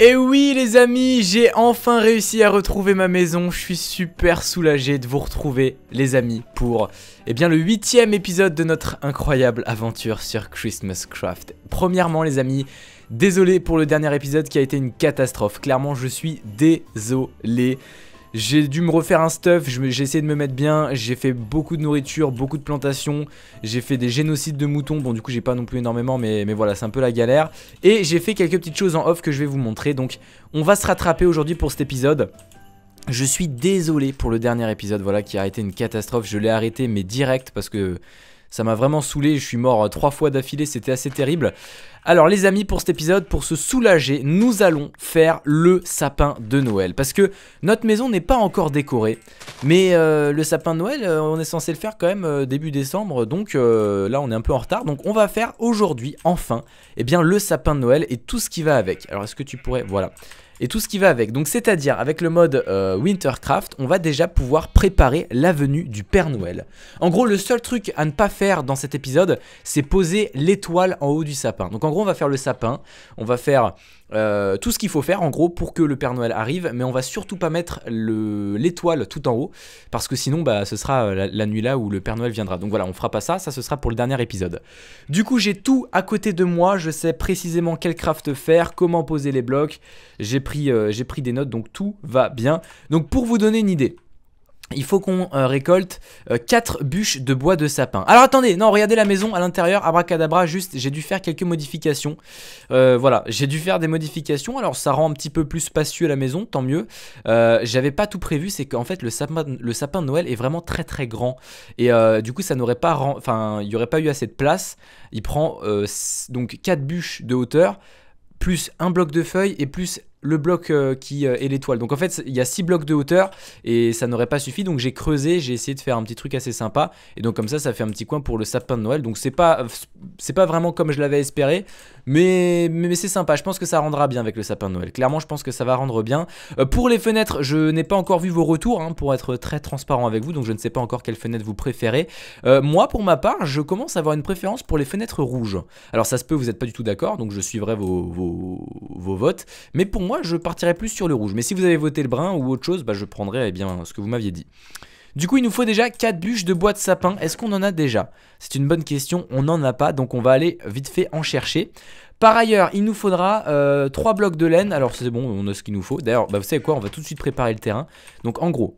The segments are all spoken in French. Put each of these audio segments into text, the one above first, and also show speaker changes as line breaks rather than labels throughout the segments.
Et oui les amis, j'ai enfin réussi à retrouver ma maison, je suis super soulagé de vous retrouver les amis pour eh bien, le huitième épisode de notre incroyable aventure sur Christmas Craft. Premièrement les amis, désolé pour le dernier épisode qui a été une catastrophe, clairement je suis désolé. J'ai dû me refaire un stuff, j'ai essayé de me mettre bien, j'ai fait beaucoup de nourriture, beaucoup de plantations, j'ai fait des génocides de moutons, bon du coup j'ai pas non plus énormément mais, mais voilà c'est un peu la galère. Et j'ai fait quelques petites choses en off que je vais vous montrer, donc on va se rattraper aujourd'hui pour cet épisode. Je suis désolé pour le dernier épisode, voilà, qui a été une catastrophe. Je l'ai arrêté, mais direct, parce que ça m'a vraiment saoulé, je suis mort euh, trois fois d'affilée, c'était assez terrible. Alors les amis, pour cet épisode, pour se soulager, nous allons faire le sapin de Noël. Parce que notre maison n'est pas encore décorée, mais euh, le sapin de Noël, euh, on est censé le faire quand même début décembre, donc là on est un peu en retard. Donc on va faire aujourd'hui, enfin, eh bien, le sapin de Noël et tout ce qui va avec. Alors est-ce que tu pourrais... Voilà et tout ce qui va avec. Donc c'est-à-dire avec le mode euh, Wintercraft, on va déjà pouvoir préparer la venue du Père Noël. En gros, le seul truc à ne pas faire dans cet épisode, c'est poser l'étoile en haut du sapin. Donc en gros, on va faire le sapin, on va faire euh, tout ce qu'il faut faire en gros pour que le Père Noël arrive, mais on va surtout pas mettre l'étoile tout en haut parce que sinon bah, ce sera euh, la, nuit là où le Père Noël viendra. Donc voilà, on fera pas ça, ça ce sera pour le dernier épisode. Du coup, j'ai tout à côté de moi, je sais précisément quel craft faire, comment poser les blocs, j'ai pris, euh, j'ai pris des notes donc tout va bien. Donc pour vous donner une idée, il faut qu'on euh, récolte 4 euh, bûches de bois de sapin. Alors attendez, non, regardez la maison à l'intérieur, abracadabra, juste, j'ai dû faire quelques modifications. Euh, voilà, j'ai dû faire des modifications, alors ça rend un petit peu plus spacieux la maison, tant mieux. J'avais pas tout prévu, c'est qu'en fait le sapin, le sapin de Noël est vraiment très très grand. Et du coup, ça n'aurait pas, enfin, il n'y aurait pas eu assez de place. Il prend donc 4 bûches de hauteur plus un bloc de feuilles et plus le bloc euh, qui euh, est l'étoile. Donc en fait, il y a 6 blocs de hauteur et ça n'aurait pas suffi. Donc j'ai creusé, j'ai essayé de faire un petit truc assez sympa. Et donc comme ça, ça fait un petit coin pour le sapin de Noël. Donc c'est pas, euh, pas vraiment comme je l'avais espéré. Mais, c'est sympa, je pense que ça rendra bien avec le sapin de Noël. Clairement, je pense que ça va rendre bien. Euh, pour les fenêtres, je n'ai pas encore vu vos retours, hein, pour être très transparent avec vous, donc je ne sais pas encore quelle fenêtre vous préférez. Euh, moi, pour ma part, je commence à avoir une préférence pour les fenêtres rouges. Alors ça se peut, vous n'êtes pas du tout d'accord, donc je suivrai vos, votes. Mais pour moi, je partirai plus sur le rouge. Mais si vous avez voté le brun ou autre chose, bah, je prendrai eh bien, ce que vous m'aviez dit. Du coup, il nous faut déjà 4 bûches de bois de sapin. Est-ce qu'on en a déjà C'est une bonne question, on n'en a pas, donc on va aller vite fait en chercher. Par ailleurs, il nous faudra 3 euh, blocs de laine. Alors c'est bon, on a ce qu'il nous faut. D'ailleurs, bah, vous savez quoi, on va tout de suite préparer le terrain. Donc en gros,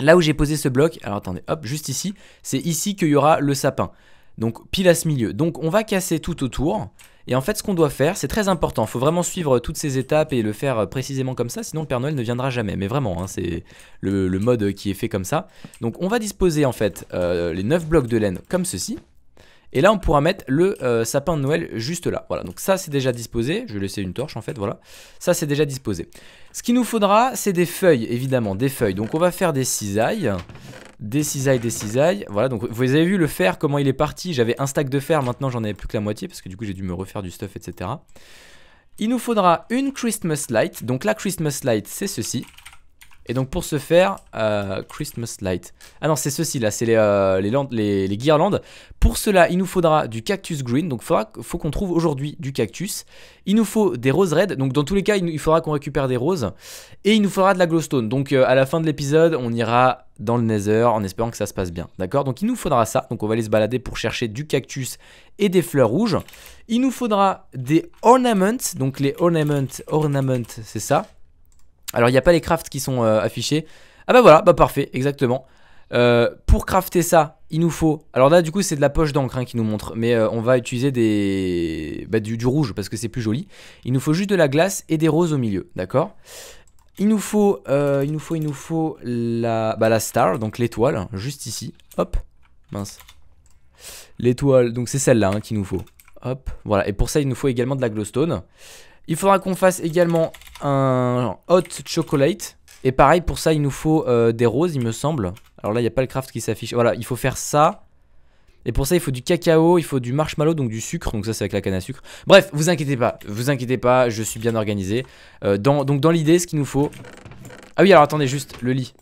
là où j'ai posé ce bloc, alors attendez, hop, juste ici, c'est ici qu'il y aura le sapin. Donc pile à ce milieu. Donc on va casser tout autour. Et en fait, ce qu'on doit faire, c'est très important. Il faut vraiment suivre toutes ces étapes et le faire euh, précisément comme ça, sinon le Père Noël ne viendra jamais. Mais vraiment, hein, c'est le, mode qui est fait comme ça. Donc, on va disposer en fait euh, les 9 blocs de laine comme ceci. Et là, on pourra mettre le euh, sapin de Noël juste là. Voilà, donc ça, c'est déjà disposé. Je vais laisser une torche, en fait, voilà. Ça, c'est déjà disposé. Ce qu'il nous faudra, c'est des feuilles, évidemment, des feuilles. Donc, on va faire des cisailles. Des cisailles, des cisailles. Voilà, donc vous avez vu le fer, comment il est parti. J'avais un stack de fer, maintenant, j'en avais plus que la moitié, parce que du coup, j'ai dû me refaire du stuff, etc. Il nous faudra une Christmas Light. Donc, la Christmas Light, c'est ceci. Et donc pour ce faire, euh, Christmas Light. Ah non, c'est ceci là, c'est les, euh, guirlandes. Pour cela, il nous faudra du cactus green, donc il faut qu'on trouve aujourd'hui du cactus. Il nous faut des roses red, donc dans tous les cas, il, faudra qu'on récupère des roses. Et il nous faudra de la glowstone, donc euh, à la fin de l'épisode, on ira dans le nether en espérant que ça se passe bien, d'accord Donc il nous faudra ça, donc on va aller se balader pour chercher du cactus et des fleurs rouges. Il nous faudra des ornaments, donc les ornaments, ornaments, c'est ça alors il n'y a pas les crafts qui sont euh, affichés. Ah bah voilà, bah parfait, exactement. Euh, pour crafter ça, il nous faut... Alors là, du coup, c'est de la poche d'encre hein, qui nous montre. Mais euh, on va utiliser des... Bah, du, rouge parce que c'est plus joli. Il nous faut juste de la glace et des roses au milieu, d'accord il nous faut, il nous faut, il nous faut la, bah, la star, donc l'étoile, hein, juste ici. Hop, mince. L'étoile, donc c'est celle-là hein, qu'il nous faut. Hop, voilà. Et pour ça, il nous faut également de la glowstone. Il faudra qu'on fasse également un hot chocolate. Et pareil, pour ça, il nous faut euh, des roses, il me semble. Alors là, il n'y a pas le craft qui s'affiche. Voilà, il faut faire ça. Et pour ça, il faut du cacao, il faut du marshmallow, donc du sucre. Donc ça, c'est avec la canne à sucre. Bref, vous inquiétez pas, vous inquiétez pas, je suis bien organisé. Euh, donc dans l'idée, ce qu'il nous faut... Ah oui, alors attendez, juste le lit.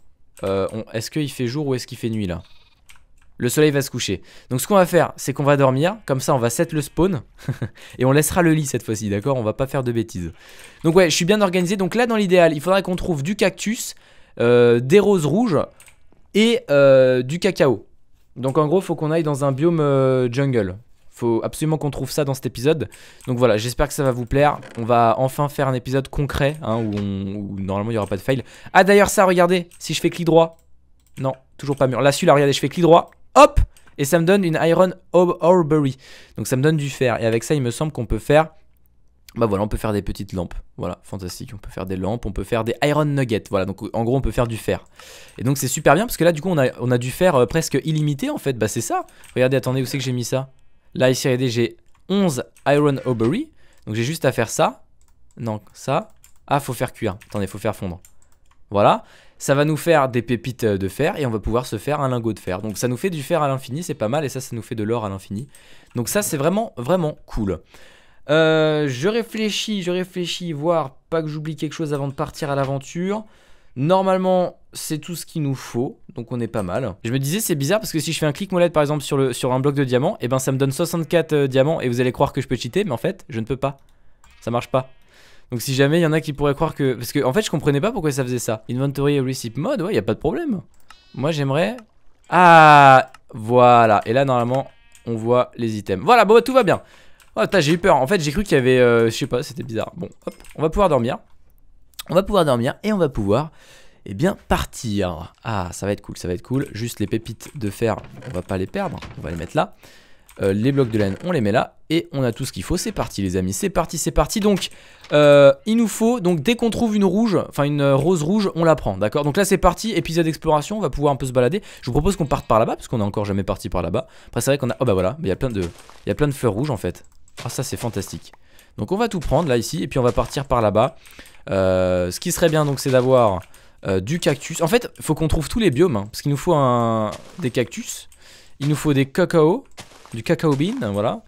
Euh, est-ce qu'il fait jour ou est-ce qu'il fait nuit, là le soleil va se coucher. Donc ce qu'on va faire, c'est qu'on va dormir, comme ça on va set le spawn, et on laissera le lit cette fois-ci, d'accord On va pas faire de bêtises. Donc ouais, je suis bien organisé, donc là dans l'idéal, il faudrait qu'on trouve du cactus, euh, des roses rouges, et euh, du cacao. Donc en gros, faut qu'on aille dans un biome euh, jungle. Faut absolument qu'on trouve ça dans cet épisode. Donc voilà, j'espère que ça va vous plaire. On va enfin faire un épisode concret, hein, où, normalement il n'y aura pas de fail. Ah d'ailleurs ça, regardez, si je fais clic droit. Non, toujours pas mieux, Là, celui-là, regardez, je fais clic droit hop, et ça me donne une Iron berry Donc ça me donne du fer. Et avec ça, il me semble qu'on peut faire... Bah voilà, on peut faire des petites lampes. Voilà, fantastique. On peut faire des lampes, on peut faire des iron nuggets. Voilà, donc en gros, on peut faire du fer. Et donc c'est super bien parce que là, du coup, on a, on a du fer euh, presque illimité en fait. Bah c'est ça. Regardez, attendez, où c'est que j'ai mis ça Là, ici, regardez, j'ai 11 iron berry Donc j'ai juste à faire ça. Non, ça. Ah, faut faire cuire. Attendez, faut faire fondre. Voilà ça va nous faire des pépites de fer et on va pouvoir se faire un lingot de fer. Donc ça nous fait du fer à l'infini, c'est pas mal, et ça, ça nous fait de l'or à l'infini. Donc ça, c'est vraiment, vraiment cool. Euh, je réfléchis, je réfléchis, voir pas que j'oublie quelque chose avant de partir à l'aventure. Normalement, c'est tout ce qu'il nous faut, donc on est pas mal. Je me disais, c'est bizarre parce que si je fais un clic molette par exemple sur, le, sur un bloc de diamants, et eh ben ça me donne 64 euh, diamants et vous allez croire que je peux cheater, mais en fait, je ne peux pas. Ça marche pas. Donc si jamais il y en a qui pourraient croire que... Parce que en fait je comprenais pas pourquoi ça faisait ça. Inventory et mode, ouais, il a pas de problème. Moi j'aimerais... Ah Voilà. Et là normalement on voit les items. Voilà, bon bah, tout va bien. Oh putain j'ai eu peur. En fait j'ai cru qu'il y avait... Euh, je sais pas, c'était bizarre. Bon, hop, on va pouvoir dormir. On va pouvoir dormir et on va pouvoir... Eh bien partir. Ah ça va être cool, ça va être cool. Juste les pépites de fer, on va pas les perdre. On va les mettre là. Euh, les blocs de laine, on les met là. Et on a tout ce qu'il faut. C'est parti, les amis. C'est parti, c'est parti. Donc, euh, il nous faut... Donc, dès qu'on trouve une rouge, enfin une euh, rose rouge, on la prend, d'accord Donc là, c'est parti. Épisode exploration. On va pouvoir un peu se balader. Je vous propose qu'on parte par là-bas, parce qu'on n'est encore jamais parti par là-bas. Après, c'est vrai qu'on a... Oh, bah voilà. Il y a plein de... Il y a plein de fleurs rouges, en fait. Ah, ça, c'est fantastique. Donc, on va tout prendre, là, ici. Et puis, on va partir par là-bas. ce qui serait bien, donc, c'est d'avoir... du cactus. En fait, faut qu'on trouve tous les biomes, hein, parce qu'il nous faut un... des cactus, il nous faut des cacao, du cacao bean, voilà.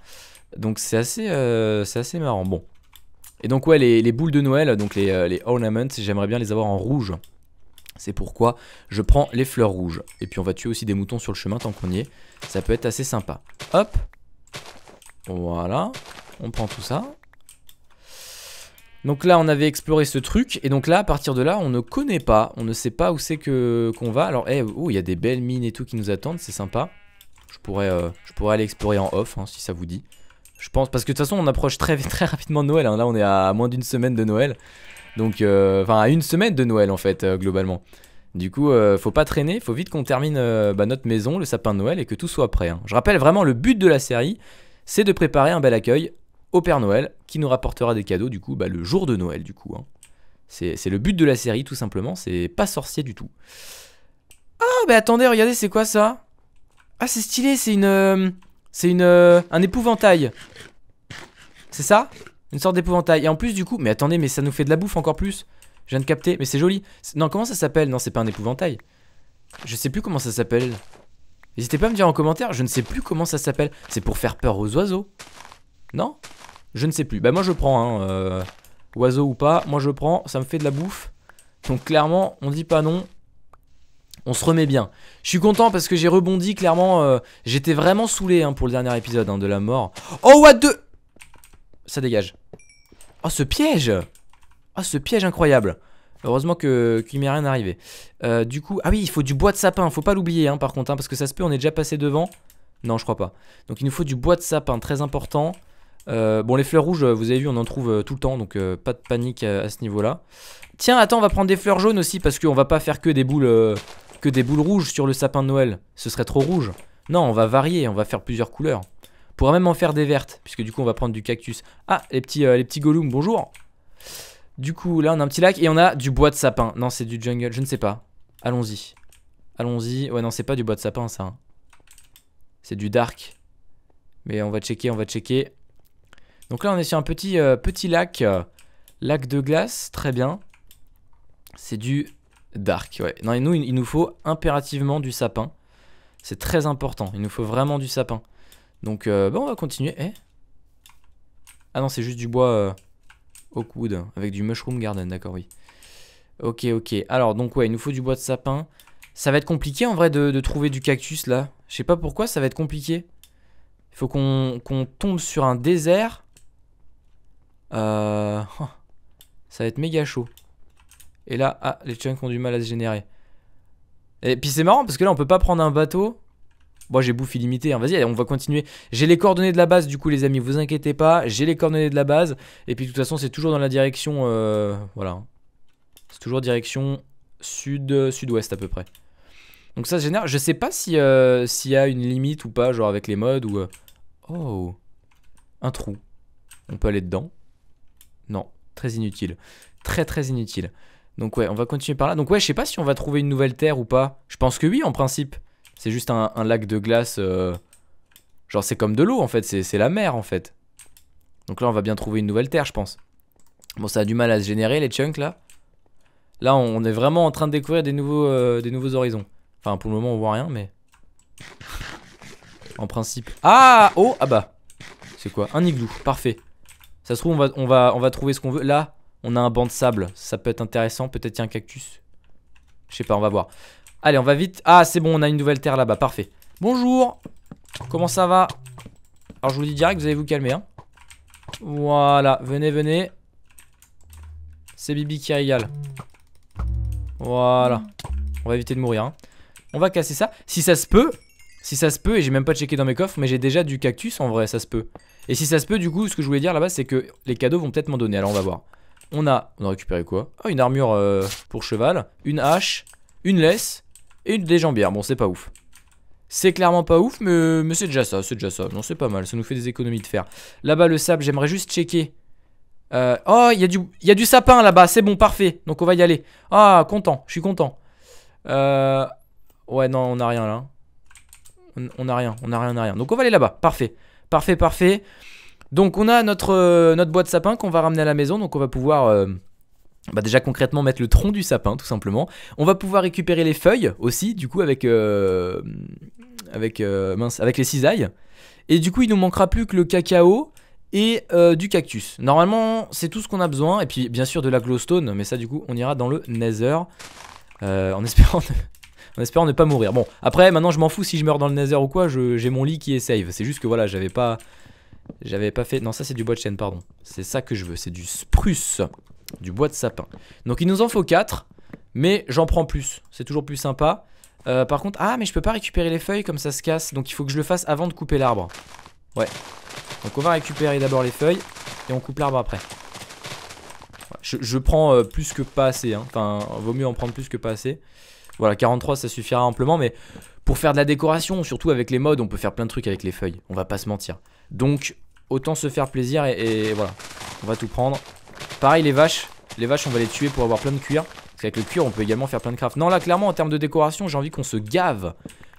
Donc c'est assez, euh, c'est assez marrant. Bon. Et donc ouais, les, boules de Noël, donc les, euh, les ornaments, j'aimerais bien les avoir en rouge. C'est pourquoi je prends les fleurs rouges. Et puis on va tuer aussi des moutons sur le chemin tant qu'on y est. Ça peut être assez sympa. Hop. Voilà. On prend tout ça. Donc là, on avait exploré ce truc. Et donc là, à partir de là, on ne connaît pas. On ne sait pas où c'est que qu'on va. Alors, eh, oh, il y a des belles mines et tout qui nous attendent. C'est sympa. Je pourrais, euh, je pourrais aller explorer en off hein, si ça vous dit. Je pense, parce que de toute façon on approche très, très rapidement de Noël. Hein. Là on est à moins d'une semaine de Noël. Donc, euh, enfin à une semaine de Noël en fait, euh, globalement. Du coup, faut pas traîner, faut vite qu'on termine bah, notre maison, le sapin de Noël et que tout soit prêt. Hein. Je rappelle vraiment le but de la série, c'est de préparer un bel accueil au Père Noël qui nous rapportera des cadeaux du coup bah, le jour de Noël du coup. C'est le but de la série tout simplement, c'est pas sorcier du tout. Ah, mais attendez, regardez, c'est quoi ça ah, c'est stylé, c'est une... Euh, c'est une... Euh, un épouvantail. C'est ça Une sorte d'épouvantail. Et en plus, du coup... Mais attendez, mais ça nous fait de la bouffe encore plus. Je viens de capter. Mais c'est joli. Non, comment ça s'appelle Non, c'est pas un épouvantail. Je sais plus comment ça s'appelle. N'hésitez pas à me dire en commentaire. Je ne sais plus comment ça s'appelle. C'est pour faire peur aux oiseaux. Non Je ne sais plus. Bah moi, je prends, hein. Euh, oiseau ou pas. Moi, je prends. Ça me fait de la bouffe. Donc clairement, on dit pas non on se remet bien. Je suis content parce que j'ai rebondi, clairement. Euh, j'étais vraiment saoulé hein, pour le dernier épisode hein, de la mort. Oh, what the... Ça dégage. Oh, ce piège Oh, ce piège incroyable Heureusement qu'il m'est rien arrivé. Euh, du coup... Ah oui, il faut du bois de sapin. Faut pas l'oublier, hein, par contre. parce que ça se peut, on est déjà passé devant. Non, je crois pas. Donc, il nous faut du bois de sapin, très important. Euh, bon, les fleurs rouges, vous avez vu, on en trouve tout le temps. Donc, pas de panique à, ce niveau-là. Tiens, attends, on va prendre des fleurs jaunes aussi parce qu'on va pas faire que des boules que des boules rouges sur le sapin de Noël. Ce serait trop rouge. Non, on va varier, on va faire plusieurs couleurs. On pourra même en faire des vertes, puisque du coup on va prendre du cactus. Ah, les petits, euh, les petits bonjour Du coup, là on a un petit lac et on a du bois de sapin. Non, c'est du jungle, je ne sais pas. Allons-y. Allons-y. Ouais, non, c'est pas du bois de sapin ça. C'est du dark. Mais on va checker, on va checker. Donc là on est sur un petit, euh, petit lac. lac de glace, très bien. C'est du Dark, ouais. Non, et nous, il nous faut impérativement du sapin. C'est très important. Il nous faut vraiment du sapin. Donc, euh, bah, on va continuer. Eh ah non, c'est juste du bois euh, Oakwood. Avec du Mushroom Garden, d'accord, oui. Ok, ok. Alors, donc, ouais, il nous faut du bois de sapin. Ça va être compliqué, en vrai, de, trouver du cactus, là. Je sais pas pourquoi, ça va être compliqué. Il faut qu'on tombe sur un désert. Euh... ça va être méga chaud. Et là, ah, les chunks ont du mal à se générer. Et puis c'est marrant parce que là, on peut pas prendre un bateau. Moi, j'ai bouffe illimitée. Hein. Vas-y, on va continuer. J'ai les coordonnées de la base, du coup, les amis, vous inquiétez pas. J'ai les coordonnées de la base. Et puis, de toute façon, c'est toujours dans la direction. Euh, voilà. Hein. C'est toujours direction sud-sud-ouest euh, à peu près. Donc ça se génère. Je sais pas si euh, s'il y a une limite ou pas, genre avec les modes ou. Oh, un trou. On peut aller dedans. Non, très inutile. Très très inutile. Donc ouais, on va continuer par là. Donc ouais, je sais pas si on va trouver une nouvelle terre ou pas. Je pense que oui, en principe. C'est juste un, lac de glace. Euh, genre c'est comme de l'eau en fait, c'est la mer en fait. Donc là, on va bien trouver une nouvelle terre, je pense. Bon, ça a du mal à se générer les chunks là. Là, on est vraiment en train de découvrir des nouveaux, euh, des nouveaux horizons. Enfin, pour le moment, on voit rien, mais... En principe... Ah Oh Ah bah C'est quoi Un igloo, parfait. Ça se trouve, on va, on va, on va trouver ce qu'on veut. Là, on a un banc de sable. Ça peut être intéressant. Peut-être qu'il y a un cactus. Je sais pas, on va voir. Allez, on va vite. Ah, c'est bon, on a une nouvelle terre là-bas. Parfait. Bonjour. Comment ça va Alors, je vous dis direct, vous allez vous calmer. Hein. Voilà. Venez, venez. C'est Bibi qui régale. Voilà. On va éviter de mourir. Hein. On va casser ça. Si ça se peut, si ça se peut, et j'ai même pas checké dans mes coffres, mais j'ai déjà du cactus en vrai, ça se peut. Et si ça se peut, du coup, ce que je voulais dire là-bas, c'est que les cadeaux vont peut-être m'en donner. Alors on va voir. On a, on a récupéré quoi Ah, une armure euh, pour cheval, une hache, une laisse et une des jambières. Bon, c'est pas ouf. C'est clairement pas ouf, mais, mais c'est déjà ça, c'est déjà ça. Non, c'est pas mal, ça nous fait des économies de fer. Là-bas, le sable, j'aimerais juste checker. Euh, oh, il y, a du, y du sapin là-bas, c'est bon, parfait. Donc on va y aller. Ah, content, je suis content. Euh, ouais, non, on a rien là. On, on a rien, on a rien, on a rien. Donc on va aller là-bas, parfait. Parfait, parfait. Donc on a notre, euh, notre bois de sapin qu'on va ramener à la maison, donc on va pouvoir... Euh, bah, déjà concrètement mettre le tronc du sapin tout simplement. On va pouvoir récupérer les feuilles aussi du coup avec euh, avec avec les cisailles. Et du coup il nous manquera plus que le cacao et du cactus. Normalement c'est tout ce qu'on a besoin et puis bien sûr de la glowstone mais ça du coup on ira dans le nether en espérant espérant ne pas mourir. Bon, après, maintenant, je m'en fous si je meurs dans le nether ou quoi, j'ai mon lit qui est save. C'est juste que voilà, j'avais pas, j'avais pas fait... Non, ça c'est du bois de chêne, pardon. C'est ça que je veux, c'est du spruce. Du bois de sapin. Donc il nous en faut 4. Mais j'en prends plus. C'est toujours plus sympa. Euh, par contre... Ah, mais je peux pas récupérer les feuilles comme ça se casse. Donc il faut que je le fasse avant de couper l'arbre. Ouais. Donc on va récupérer d'abord les feuilles. Et on coupe l'arbre après. Je, prends euh, plus que pas assez. Hein. Enfin, vaut mieux en prendre plus que pas assez. Voilà, 43 ça suffira amplement. Mais pour faire de la décoration, surtout avec les modes, on peut faire plein de trucs avec les feuilles. On va pas se mentir. Donc autant se faire plaisir et, voilà. On va tout prendre. Pareil les vaches. Les vaches on va les tuer pour avoir plein de cuir. Parce qu'avec le cuir on peut également faire plein de craft. Non là clairement en termes de décoration j'ai envie qu'on se gave.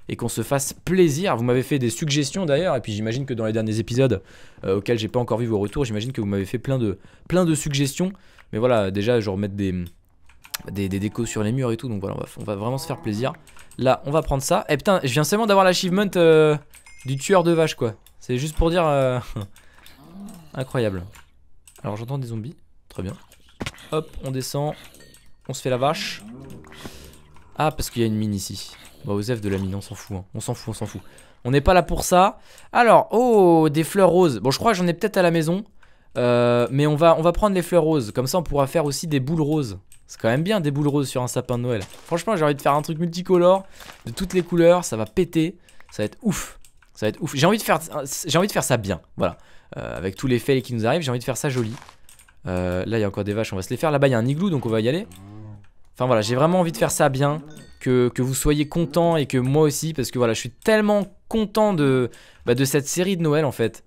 Et qu'on se fasse plaisir. Vous m'avez fait des suggestions d'ailleurs. Et puis j'imagine que dans les derniers épisodes euh, auxquels j'ai pas encore vu vos retours. J'imagine que vous m'avez fait plein de, plein de suggestions. Mais voilà déjà je vais remettre des... Des, décos sur les murs et tout. Donc voilà, on va, vraiment se faire plaisir. Là, on va prendre ça. Et eh putain, je viens seulement d'avoir l'achievement euh, du tueur de vaches quoi. C'est juste pour dire... Euh, incroyable. Alors j'entends des zombies. Très bien. Hop, on descend. On se fait la vache. Ah, parce qu'il y a une mine ici. Bah, Osef de la mine, on s'en fout. Hein. On s'en fout, on s'en fout. On n'est pas là pour ça. Alors, oh, des fleurs roses. Bon, je crois que j'en ai peut-être à la maison. Euh, mais on va, on va prendre les fleurs roses. Comme ça, on pourra faire aussi des boules roses. C'est quand même bien des boules roses sur un sapin de Noël. Franchement, j'ai envie de faire un truc multicolore, de toutes les couleurs. Ça va péter. Ça va être ouf. Ça va être ouf. J'ai envie de faire, j'ai envie de faire ça bien. Voilà. Euh, avec tous les fails qui nous arrivent, j'ai envie de faire ça joli. Euh, là, il y a encore des vaches, on va se les faire. Là-bas, il y a un igloo, donc on va y aller. Enfin voilà, j'ai vraiment envie de faire ça bien. Que, vous soyez content et que moi aussi, parce que voilà, je suis tellement content de, bah, de cette série de Noël en fait.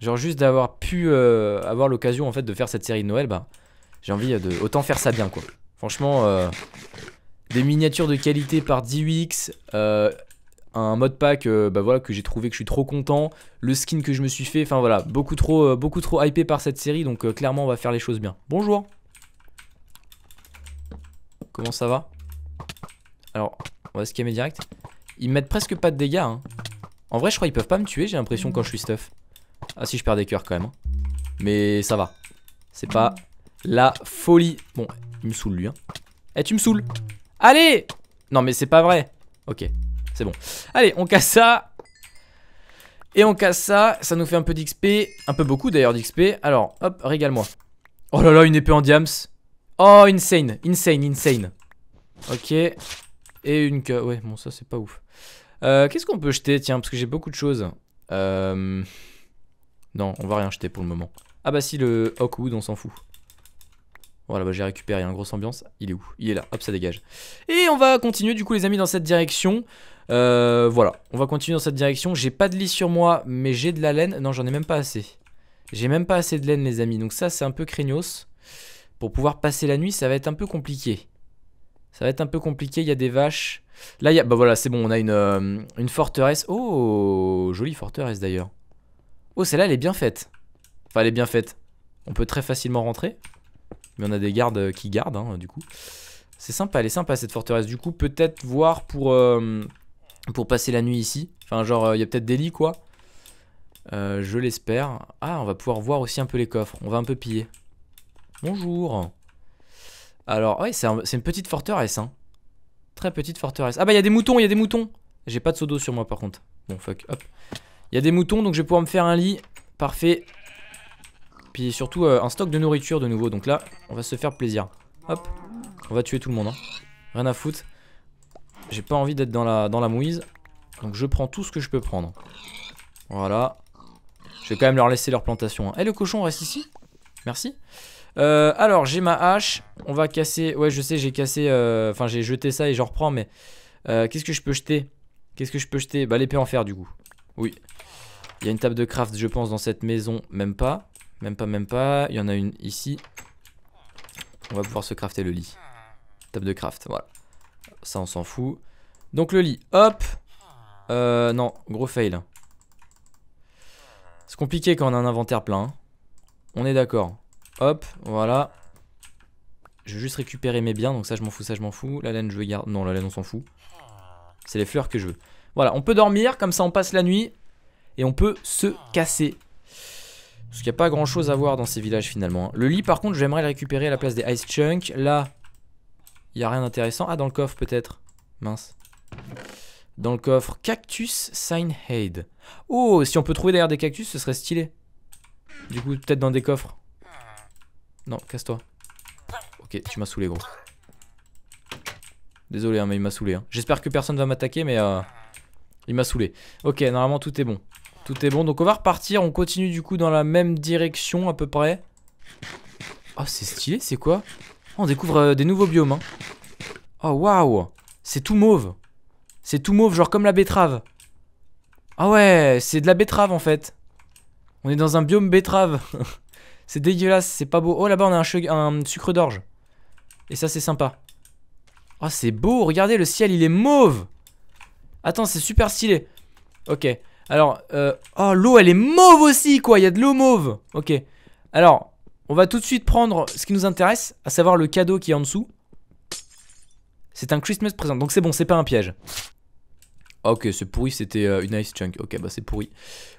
Genre juste d'avoir pu euh, avoir l'occasion en fait de faire cette série de Noël, bah, j'ai envie de autant faire ça bien quoi. Franchement, des miniatures de qualité par 10x, euh, un mode pack euh, bah voilà, que j'ai trouvé que je suis trop content, le skin que je me suis fait, enfin voilà, beaucoup trop, euh, beaucoup trop hypé par cette série, donc euh, clairement on va faire les choses bien. Bonjour Comment ça va Alors, on va scammer direct. Ils mettent presque pas de dégâts. Hein. En vrai, je crois qu'ils peuvent pas me tuer, j'ai l'impression, quand je suis stuff. Ah si, je perds des cœurs quand même. Hein. Mais ça va. C'est pas la folie. Bon, il me saoule lui. Hein. Eh, tu me saoules Allez Non mais c'est pas vrai. Ok c'est bon. Allez, on casse ça. Et on casse ça, ça nous fait un peu d'XP, un peu beaucoup d'ailleurs d'XP. Alors, hop, régale-moi. Oh là là, une épée en diams. Oh, insane, insane, insane. Ok. Et une... Ouais, bon, ça c'est pas ouf. Euh, qu'est-ce qu'on peut jeter Tiens, parce que j'ai beaucoup de choses. Euh, non, on va rien jeter pour le moment. Ah bah si, le Hawkwood, on s'en fout. Voilà, bah j'ai récupéré, un hein. gros grosse ambiance. Il est où Il est là, hop, ça dégage. Et on va continuer du coup les amis dans cette direction. Euh, voilà, on va continuer dans cette direction. J'ai pas de lit sur moi, mais j'ai de la laine. Non, j'en ai même pas assez. J'ai même pas assez de laine, les amis. Donc ça, c'est un peu craignos. Pour pouvoir passer la nuit, ça va être un peu compliqué. Ça va être un peu compliqué, il y a des vaches. Là, il y a... Bah voilà, c'est bon, on a une, euh, une forteresse. Oh, jolie forteresse d'ailleurs. Oh, celle-là, elle est bien faite. Enfin, elle est bien faite. On peut très facilement rentrer. Mais on a des gardes euh, qui gardent, hein, du coup. C'est sympa, elle est sympa cette forteresse. Du coup, peut-être voir pour pour passer la nuit ici. Enfin, genre, euh, il y a peut-être des lits, quoi. Euh, je l'espère. Ah, on va pouvoir voir aussi un peu les coffres. On va un peu piller. Bonjour. Alors, ouais c'est une petite forteresse. Hein. Très petite forteresse. Ah bah, il y a des moutons, il y a des moutons. J'ai pas de seau d'eau sur moi, par contre. Bon, fuck, hop. Il y a des moutons, donc je vais pouvoir me faire un lit. Parfait. Puis surtout, euh, un stock de nourriture de nouveau. Donc là, on va se faire plaisir. Hop. On va tuer tout le monde. Hein. Rien à foutre. J'ai pas envie d'être dans la, dans la mouise. Donc je prends tout ce que je peux prendre. Voilà. Je vais quand même leur laisser leur plantation. Et hein. Eh, le cochon reste ici Merci. Euh, alors, j'ai ma hache. On va casser... Ouais, je sais, j'ai cassé... Euh, enfin, j'ai jeté ça et j'en reprends, mais... Euh, qu'est-ce que je peux jeter Qu'est-ce que je peux jeter Bah, l'épée en fer, du coup. Oui. Il y a une table de craft, je pense, dans cette maison. Même pas. Même pas, même pas. Il y en a une ici. On va pouvoir se crafter le lit. Table de craft, voilà ça on s'en fout. Donc le lit, hop euh, Non, gros fail. C'est compliqué quand on a un inventaire plein. Hein. On est d'accord. Hop, voilà. Je vais juste récupérer mes biens, donc ça je m'en fous, ça je m'en fous. La laine je veux garder... Non, la laine on s'en fout. C'est les fleurs que je veux. Voilà, on peut dormir, comme ça on passe la nuit. Et on peut se casser. Parce qu'il n'y a pas grand chose à voir dans ces villages finalement. Hein. Le lit par contre j'aimerais le récupérer à la place des ice chunks. Là il a rien d'intéressant. Ah, dans le coffre peut-être. Mince. Dans le coffre, Cactus head Oh, si on peut trouver derrière des cactus, ce serait stylé. Du coup, peut-être dans des coffres. Non, casse-toi. Ok, tu m'as saoulé, gros. Désolé, hein, mais il m'a saoulé. Hein. J'espère que personne va m'attaquer, mais euh, il m'a saoulé. Ok, normalement, tout est bon. Tout est bon. Donc, on va repartir. On continue, du coup, dans la même direction, à peu près. Oh, c'est stylé, c'est quoi on découvre euh, des nouveaux biomes. Hein. Oh, waouh C'est tout mauve. C'est tout mauve, genre comme la betterave. Ah ouais, c'est de la betterave, en fait. On est dans un biome betterave. c'est dégueulasse, c'est pas beau. Oh, là-bas, on a un, sucre d'orge. Et ça, c'est sympa. Oh, c'est beau, regardez, le ciel, il est mauve Attends, c'est super stylé. Ok, alors... Euh... Oh, l'eau, elle est mauve aussi, quoi Il y a de l'eau mauve Ok. Alors, on va tout de suite prendre ce qui nous intéresse, à savoir le cadeau qui est en dessous. C'est un Christmas present, donc c'est bon, c'est pas un piège. Ah, ok, c'est pourri, c'était euh, une ice chunk. Ok, bah c'est pourri.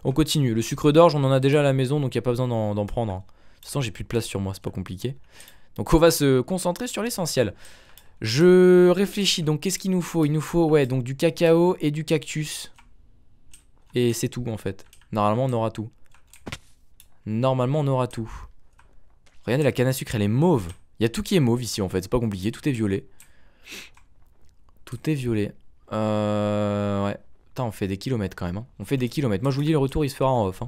On continue. Le sucre d'orge, on en a déjà à la maison, donc il a pas besoin d'en prendre. Hein. De toute façon, j'ai plus de place sur moi, c'est pas compliqué. Donc on va se concentrer sur l'essentiel. Je réfléchis, donc qu'est-ce qu'il nous faut Il nous faut, ouais, donc du cacao et du cactus. Et c'est tout, en fait. Normalement, on aura tout. Normalement, on aura tout. Regardez, la canne à sucre, elle est mauve. Il y a tout qui est mauve ici, en fait. C'est pas compliqué, tout est violet. Tout est violet. Euh... Ouais. Putain, on fait des kilomètres, quand même. Hein. On fait des kilomètres. Moi, je vous dis, le retour, il se fera en off.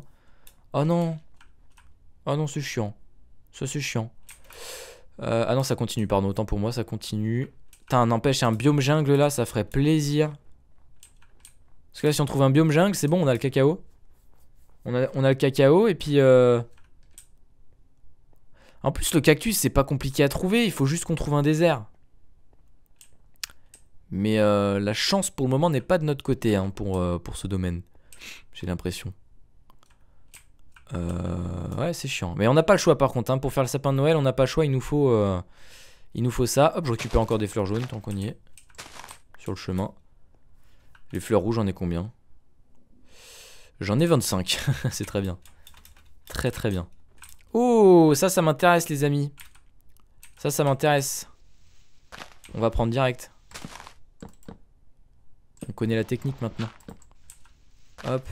Oh non Oh non, c'est chiant. Ça, c'est chiant. Euh, ah non, ça continue, pardon. Autant pour moi, ça continue. Putain, n'empêche, un biome jungle, là, ça ferait plaisir. Parce que là, si on trouve un biome jungle, c'est bon, on a le cacao. On a, on a le cacao, et puis... Euh... En plus, le cactus, c'est pas compliqué à trouver. Il faut juste qu'on trouve un désert. Mais euh, la chance pour le moment n'est pas de notre côté hein, pour, euh, pour ce domaine. J'ai l'impression. Euh, ouais, c'est chiant. Mais on n'a pas le choix par contre. Hein. Pour faire le sapin de Noël, on n'a pas le choix. Il nous faut, il nous faut ça. Hop, je récupère encore des fleurs jaunes tant qu'on y est. Sur le chemin. Les fleurs rouges, j'en ai combien J'en ai 25. c'est très bien. Très très bien. Oh, ça, ça m'intéresse, les amis. Ça, ça m'intéresse. On va prendre direct. On connaît la technique maintenant. Hop.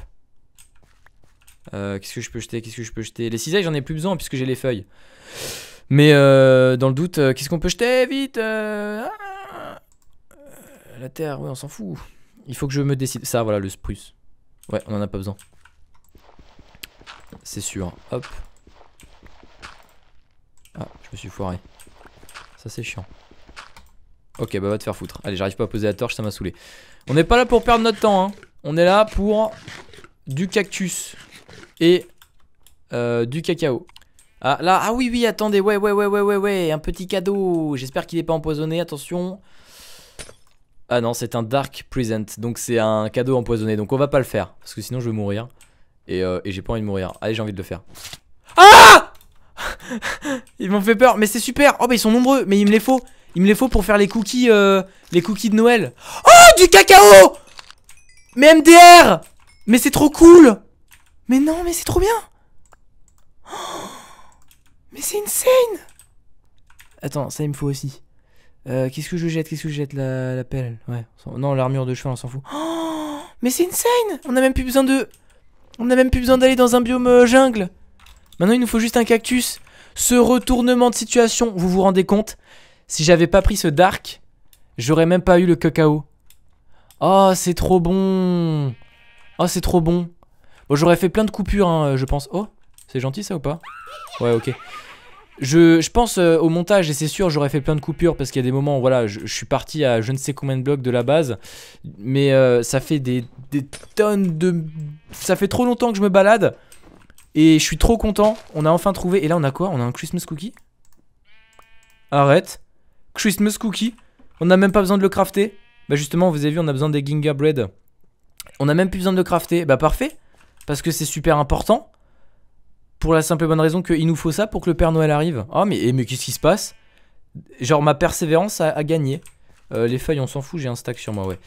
Euh, qu'est-ce que je peux jeter Qu'est-ce que je peux jeter Les cisailles, j'en ai plus besoin puisque j'ai les feuilles. Mais euh, dans le doute, euh, qu'est-ce qu'on peut jeter Vite ah, La terre, ouais, on s'en fout. Il faut que je me décide. Ça, voilà, le spruce. Ouais, on en a pas besoin. C'est sûr. Hop. Je me suis foiré. Ça c'est chiant. Ok, bah va te faire foutre. Allez, j'arrive pas à poser la torche, ça m'a saoulé. On n'est pas là pour perdre notre temps, hein. On est là pour du cactus et euh, du cacao. Ah, là, ah oui, oui, attendez, ouais, ouais, ouais, ouais, ouais, ouais, un petit cadeau. J'espère qu'il est pas empoisonné, attention. Ah non, c'est un Dark Present, donc c'est un cadeau empoisonné, donc on va pas le faire, parce que sinon je vais mourir, et, euh, et j'ai pas envie de mourir. Allez, j'ai envie de le faire. Ah Ils m'ont fait peur, mais c'est super. Oh, bah ils sont nombreux, mais il me les faut. Il me les faut pour faire les cookies, euh, les cookies de Noël. Oh, du cacao Mais MDR Mais c'est trop cool Mais non, mais c'est trop bien Mais c'est insane Attends, ça il me faut aussi. Euh, qu'est-ce que je jette Qu'est-ce que je jette la, pelle Ouais. Non, l'armure de cheval, on s'en fout. mais c'est insane On a même plus besoin de... On a même plus besoin d'aller dans un biome euh, jungle. Maintenant, il nous faut juste un cactus. Ce retournement de situation, vous vous rendez compte Si j'avais pas pris ce Dark, j'aurais même pas eu le cacao. Oh, c'est trop bon Oh, c'est trop bon Bon, j'aurais fait plein de coupures, hein, je pense. Oh, c'est gentil ça ou pas Ouais, ok. Je, je pense euh, au montage, et c'est sûr, j'aurais fait plein de coupures parce qu'il y a des moments où voilà, je, suis parti à je ne sais combien de blocs de la base, mais euh, ça fait des, des tonnes de. Ça fait trop longtemps que je me balade. Et je suis trop content. On a enfin trouvé. Et là, on a quoi On a un Christmas cookie Arrête. Christmas cookie. On n'a même pas besoin de le crafter. Bah justement, vous avez vu, on a besoin des Ginga Bread. On n'a même plus besoin de le crafter. Bah parfait. Parce que c'est super important. Pour la simple et bonne raison qu'il nous faut ça pour que le Père Noël arrive. Ah oh, mais, eh, mais qu'est-ce qui se passe Genre ma persévérance a, gagné. Euh, les feuilles, on s'en fout, j'ai un stack sur moi, ouais.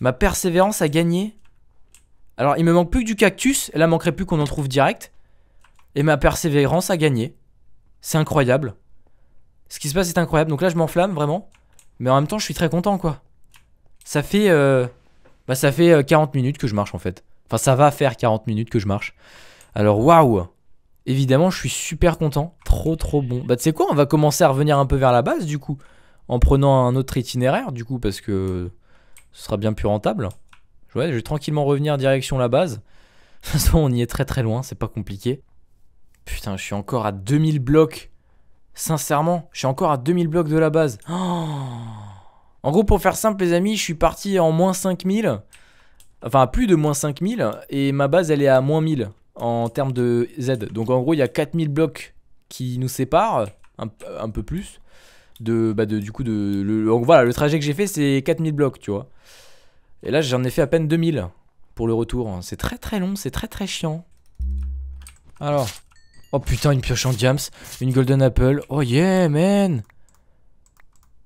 Ma persévérance a gagné. Alors il me manque plus que du cactus. Et là, manquerait plus qu'on en trouve direct. Et ma persévérance a gagné. C'est incroyable. Ce qui se passe est incroyable. Donc là, je m'enflamme vraiment. Mais en même temps, je suis très content, quoi. Ça fait. Euh, bah, ça fait 40 euh, minutes que je marche, en fait. Enfin, ça va faire 40 minutes que je marche. Alors, waouh! Évidemment, je suis super content. Trop, trop bon. Bah, tu sais quoi, on va commencer à revenir un peu vers la base, du coup. En prenant un autre itinéraire, du coup, parce que ce sera bien plus rentable. Ouais, je vais tranquillement revenir direction la base. De toute façon, on y est très très loin, c'est pas compliqué. Putain, je suis encore à 2000 blocs. Sincèrement, je suis encore à 2000 blocs de la base. Oh. en gros, pour faire simple, les amis, je suis parti en moins 5000. Enfin, plus de moins 5000. Et ma base, elle est à moins 1000 en termes de Z. Donc, en gros, il y a 4000 blocs qui nous séparent. Un, peu plus. Bah, de, du coup, de, voilà, le trajet que j'ai fait, c'est 4000 blocs, tu vois. Et là, j'en ai fait à peine 2000 pour le retour. C'est très très long, c'est très très chiant. Alors. Oh putain, une pioche en diams, une golden apple. Oh yeah, man.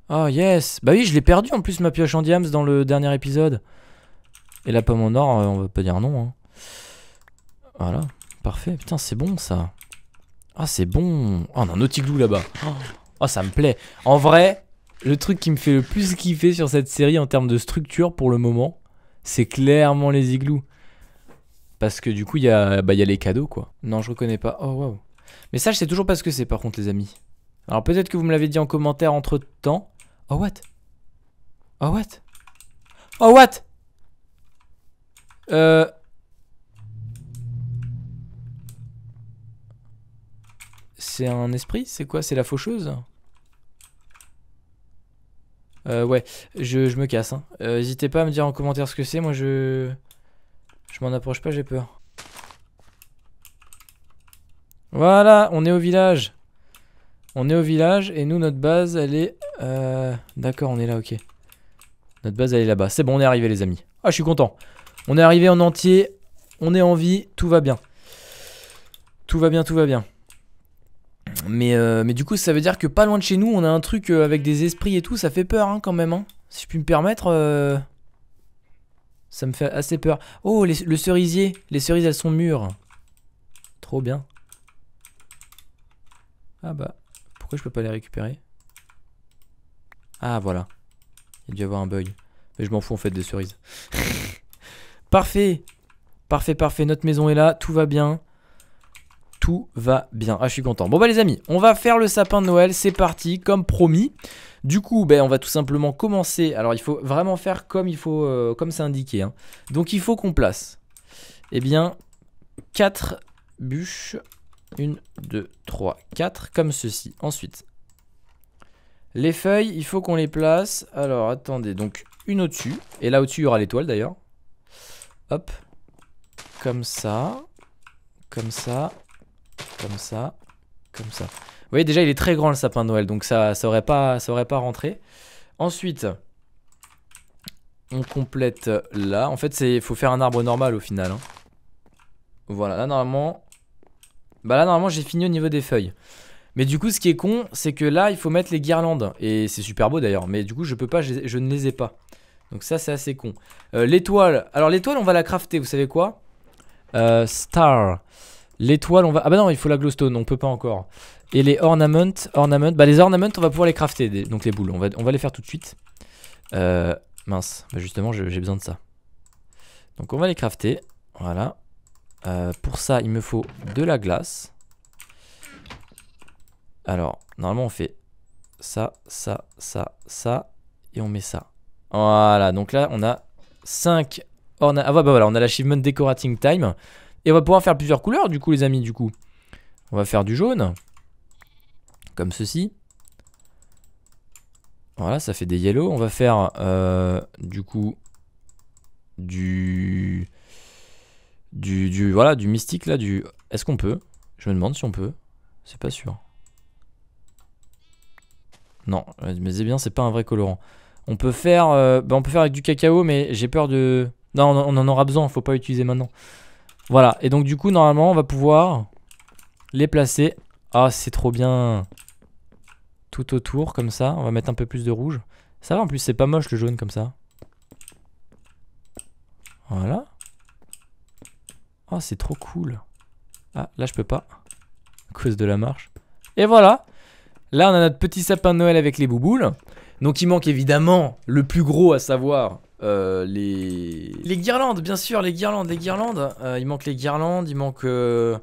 Oh yes. Bah oui, je l'ai perdu en plus ma pioche en diams dans le dernier épisode. Et la pomme en or, euh, on va pas dire non. Hein. Voilà, parfait. Putain, c'est bon ça. Ah, c'est bon. Oh, on a un igloo là-bas. Oh, ça me plaît. En vrai, le truc qui me fait le plus kiffer sur cette série en termes de structure pour le moment, c'est clairement les igloos. Parce que du coup, il y, a, bah, les cadeaux, quoi. Non, je reconnais pas. Oh, waouh. Mais ça, je sais toujours pas ce que c'est, par contre, les amis. Alors, peut-être que vous me l'avez dit en commentaire entre temps. Oh, what Oh, what Oh, what Euh. C'est un esprit C'est quoi C'est la faucheuse euh, ouais, je, me casse. hein. Euh, pas à me dire en commentaire ce que c'est. Moi, je, je m'en approche pas, j'ai peur. Voilà, on est au village. On est au village et nous, notre base, elle est... Euh, d'accord, on est là, ok. Notre base, elle est là-bas. C'est bon, on est arrivé, les amis. Ah, je suis content. On est arrivé en entier. On est en vie. Tout va bien. Tout va bien, tout va bien. Mais, euh, mais du coup, ça veut dire que pas loin de chez nous, on a un truc euh, avec des esprits et tout. Ça fait peur, hein, quand même. Hein. Si je puis me permettre... Ça me fait assez peur. Oh, le cerisier. Les cerises, elles sont mûres. Trop bien. Ah bah, pourquoi je peux pas les récupérer Ah, voilà. Il y a dû avoir un bug. Mais je m'en fous, en fait, des cerises. parfait. Parfait, parfait. Notre maison est là. Tout va bien tout va bien. Ah, je suis content. Bon, bah, les amis, on va faire le sapin de Noël. C'est parti, comme promis. Du coup, ben, on va tout simplement commencer. Alors, il faut vraiment faire comme il faut, euh, comme c'est indiqué. Hein. Donc, il faut qu'on place, eh bien, 4 bûches. 1, 2, 3, 4, comme ceci. Ensuite, les feuilles, il faut qu'on les place. Alors, attendez, donc une au-dessus. Et là au-dessus, il y aura l'étoile d'ailleurs. Hop. Comme ça. Comme ça. Comme ça. Comme ça voyez, déjà, il est très grand le sapin de Noël, donc ça ça aurait pas, ça aurait pas rentré. Ensuite, on complète là. En fait, il faut faire un arbre normal au final. Hein. Voilà, là, normalement... Bah là, normalement, j'ai fini au niveau des feuilles. Mais du coup, ce qui est con, c'est que là, il faut mettre les guirlandes. Et c'est super beau d'ailleurs, mais du coup, je peux pas, je, ne les ai pas. Donc ça, c'est assez con. Euh, l'étoile. Alors l'étoile, on va la crafter, vous savez quoi euh, Star. L'étoile, on va... Ah bah non, il faut la glowstone, on peut pas encore. Et les ornaments, ornaments, bah les ornaments, on va pouvoir les crafter, donc les boules. On va, on va les faire tout de suite. Euh, mince, bah justement, j'ai besoin de ça. Donc on va les crafter, voilà. Euh, pour ça, il me faut de la glace. Alors, normalement, on fait ça, ça, ça, ça, et on met ça. Voilà, donc là, on a 5 ornaments. Ah bah, bah voilà, on a l'achievement Decorating Time. Et on va pouvoir faire plusieurs couleurs, du coup, les amis, du coup. On va faire du jaune comme ceci. Voilà, ça fait des yellow. On va faire euh, du coup du, du, voilà du mystique là du. Est-ce qu'on peut Je me demande si on peut. C'est pas sûr. Non, mais c'est bien, c'est pas un vrai colorant. On peut faire, euh, bah, on peut faire avec du cacao, mais j'ai peur de. Non, on en aura besoin. Faut pas utiliser maintenant. Voilà. Et donc du coup, normalement, on va pouvoir les placer ah, c'est trop bien. Tout autour, comme ça. On va mettre un peu plus de rouge. Ça va, en plus, c'est pas moche le jaune comme ça. Voilà. Oh, c'est trop cool. Ah, là, je peux pas. À cause de la marche. Et voilà. Là, on a notre petit sapin de Noël avec les bouboules. Donc, il manque évidemment le plus gros, à savoir euh, les... Les guirlandes, bien sûr, les guirlandes, les guirlandes. Euh, il manque les guirlandes, il manque... Euh,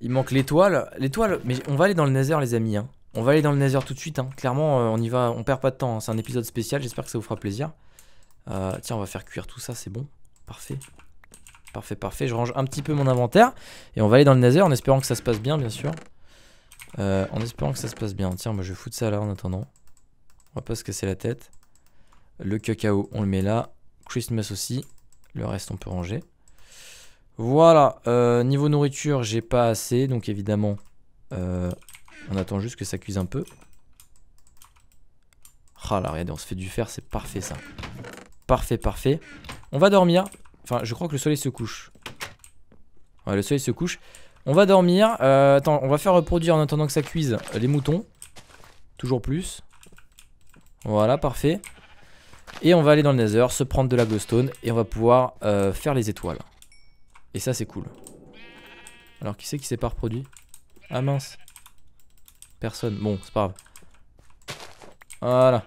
il manque l'étoile. L'étoile, mais on va aller dans le Nether, les amis. Hein. On va aller dans le Nether tout de suite. Hein. Clairement, euh, on y va, on perd pas de temps. Hein. C'est un épisode spécial, j'espère que ça vous fera plaisir. Euh, tiens, on va faire cuire tout ça, c'est bon. Parfait. Parfait, parfait. Je range un petit peu mon inventaire. Et on va aller dans le Nether en espérant que ça se passe bien, bien sûr. Euh, en espérant que ça se passe bien. Tiens, moi je vais foutre ça là en attendant. On va pas se casser la tête. Le cacao, on le met là. Christmas aussi. Le reste, on peut ranger. Voilà, euh, niveau nourriture, j'ai pas assez, donc évidemment, euh, on attend juste que ça cuise un peu. Ah là, regardez, on se fait du fer, c'est parfait ça. Parfait, parfait. On va dormir. Enfin, je crois que le soleil se couche. Ouais, le soleil se couche. On va dormir. Euh, attends, on va faire reproduire en attendant que ça cuise les moutons. Toujours plus. Voilà, parfait. Et on va aller dans le nether, se prendre de la glowstone et on va pouvoir faire les étoiles. Et ça, c'est cool. Alors, qui c'est qui s'est pas reproduit Ah mince. Personne. Bon, c'est pas grave. Voilà.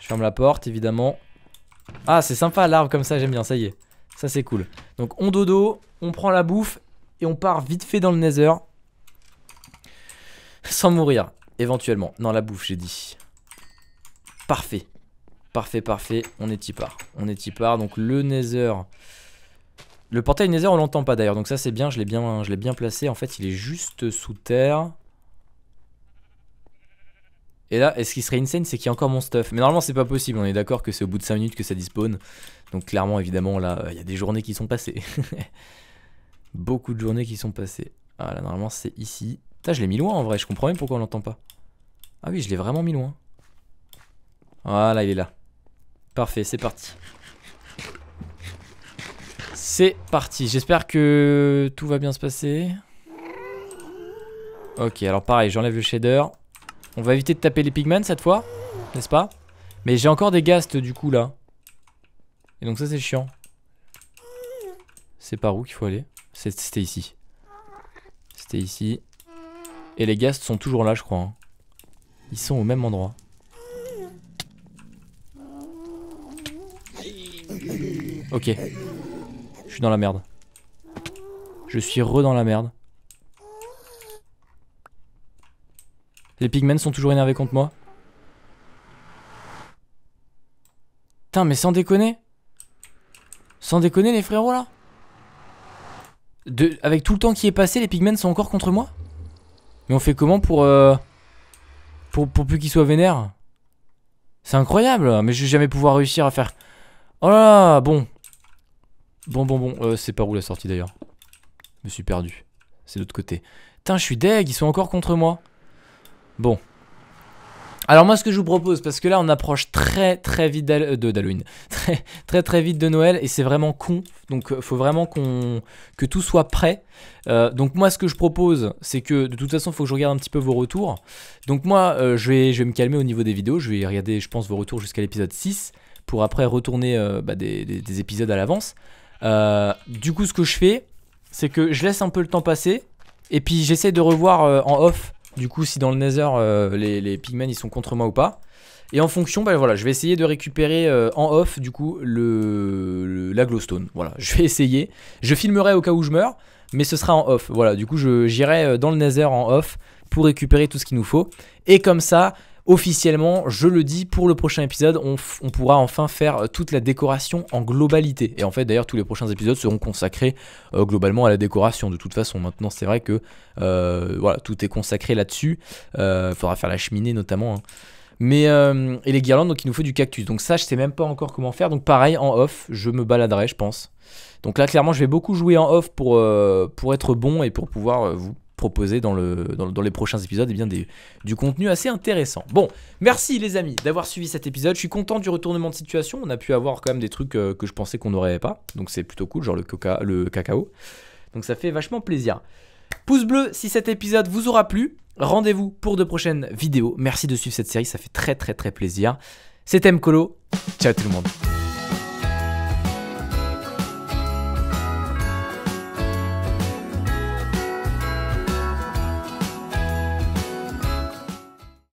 Je ferme la porte, évidemment. Ah, c'est sympa l'arbre comme ça, j'aime bien, ça y est. Ça, c'est cool. Donc, on dodo, on prend la bouffe et on part vite fait dans le nether. Sans mourir, éventuellement. Non, la bouffe, j'ai dit. Parfait. Parfait, parfait. On est y part. On est y part. Donc, le nether... Le portail Nether, on l'entend pas d'ailleurs, donc ça c'est bien, je l'ai bien, bien placé. En fait, il est juste sous terre. Et là, est ce qui serait insane, c'est qu'il y a encore mon stuff. Mais normalement, c'est pas possible. On est d'accord que c'est au bout de 5 minutes que ça dispone. Donc, clairement, évidemment, là, il y a des journées qui sont passées. Beaucoup de journées qui sont passées. Ah là, normalement, c'est ici. Putain, je l'ai mis loin en vrai. Je comprends même pourquoi on l'entend pas. Ah oui, je l'ai vraiment mis loin. Voilà, il est là. Parfait, c'est parti. C'est parti. J'espère que tout va bien se passer. Ok, alors pareil, j'enlève le shader. On va éviter de taper les pigments cette fois, n'est-ce pas Mais j'ai encore des ghasts du coup là. Et donc ça c'est chiant. C'est par où qu'il faut aller C'était ici. C'était ici. Et les ghasts sont toujours là je crois. Hein. Ils sont au même endroit. Ok suis dans la merde. Je suis re dans la merde. Les pigmen sont toujours énervés contre moi. Putain, mais sans déconner. Sans déconner, les frérots là. De, avec tout le temps qui est passé, les pigmen sont encore contre moi Mais on fait comment pour. Euh, pour, pour plus qu'ils soient vénères C'est incroyable, mais je vais jamais pouvoir réussir à faire. Oh là là, bon, Bon, bon, bon. Euh, c'est par où la sortie d'ailleurs Je me suis perdu. C'est de l'autre côté. Putain, je suis deg, ils sont encore contre moi. Bon. Alors moi ce que je vous propose, parce que là on approche très très vite d'Halloween, très très très vite de Noël et c'est vraiment con, donc euh, faut vraiment qu'on que tout soit prêt. Euh, donc moi ce que je propose, c'est que de toute façon faut que je regarde un petit peu vos retours. Donc moi je, vais, je vais me calmer au niveau des vidéos, je vais regarder je pense vos retours jusqu'à l'épisode 6 pour après retourner bah, des épisodes à l'avance. Euh, du coup, ce que je fais, c'est que je laisse un peu le temps passer. Et puis, j'essaie de revoir euh, en off, du coup, si dans le Nether, euh, les, pigmen, ils sont contre moi ou pas. Et en fonction, bah, voilà, je vais essayer de récupérer en off, du coup, le, la glowstone. Voilà, je vais essayer. Je filmerai au cas où je meurs, mais ce sera en off. Voilà, du coup, j'irai dans le Nether en off pour récupérer tout ce qu'il nous faut. Et comme ça, officiellement, je le dis, pour le prochain épisode, on, pourra enfin faire euh, toute la décoration en globalité. Et en fait, d'ailleurs, tous les prochains épisodes seront consacrés euh, globalement à la décoration. De toute façon, maintenant, c'est vrai que euh, voilà, tout est consacré là-dessus. Il faudra faire la cheminée notamment. Hein. Mais et les guirlandes, donc il nous faut du cactus. Donc ça, je sais même pas encore comment faire. Donc pareil, en off, je me baladerai, je pense. Donc là, clairement, je vais beaucoup jouer en off pour, pour être bon et pour pouvoir vous proposer dans, le, dans, les prochains épisodes eh bien du contenu assez intéressant. Bon, merci les amis d'avoir suivi cet épisode. Je suis content du retournement de situation. On a pu avoir quand même des trucs euh, que je pensais qu'on n'aurait pas. Donc c'est plutôt cool, genre le, coca, le cacao. Donc ça fait vachement plaisir. Pouce bleu si cet épisode vous aura plu. Rendez-vous pour de prochaines vidéos. Merci de suivre cette série, ça fait très très très plaisir. C'était Mkolo. Ciao tout le monde.